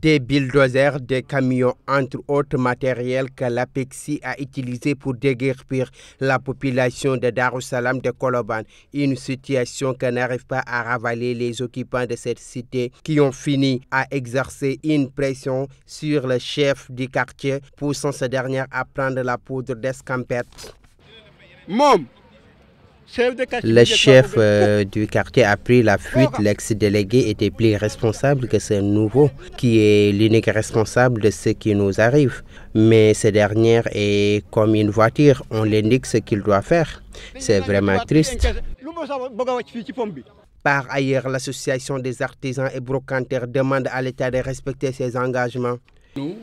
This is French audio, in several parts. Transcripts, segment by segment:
des bulldozers, des camions, entre autres matériels que l'APEXI a utilisé pour déguerpir la population de Darussalam de Koloban. Une situation que n'arrive pas à ravaler les occupants de cette cité qui ont fini à exercer une pression sur le chef du quartier, poussant ce dernier à prendre la poudre d'escampette. Mom, le chef euh, du quartier a pris la fuite. L'ex-délégué était plus responsable que ce nouveau, qui est l'unique responsable de ce qui nous arrive. Mais ce dernier est comme une voiture, on l'indique ce qu'il doit faire. C'est vraiment triste. Par ailleurs, l'association des artisans et brocanteurs demande à l'État de respecter ses engagements. Nous,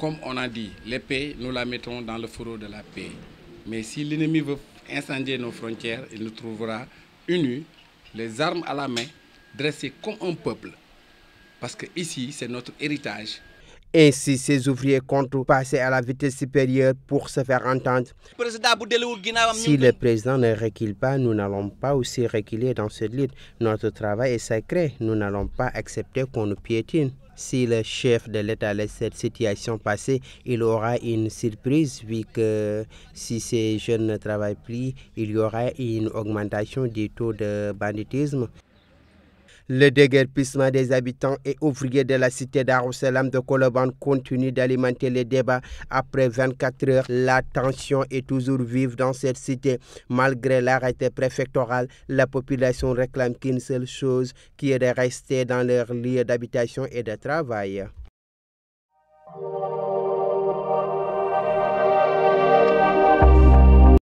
comme on a dit, l'épée, nous la mettons dans le fourreau de la paix. Mais si l'ennemi veut incendier nos frontières, il nous trouvera unis, les armes à la main, dressés comme un peuple. Parce que ici, c'est notre héritage. Ainsi, ces ouvriers comptent passer à la vitesse supérieure pour se faire entendre. Si le président ne recule pas, nous n'allons pas aussi reculer dans ce lit. Notre travail est sacré. Nous n'allons pas accepter qu'on nous piétine. Si le chef de l'État laisse cette situation passer, il aura une surprise vu que si ces jeunes ne travaillent plus, il y aura une augmentation du taux de banditisme. Le déguerpissement des habitants et ouvriers de la cité d'Arusalam de Koloban continue d'alimenter les débats. Après 24 heures, la tension est toujours vive dans cette cité. Malgré l'arrêté préfectoral, la population réclame qu'une seule chose, qui est de rester dans leur lieu d'habitation et de travail.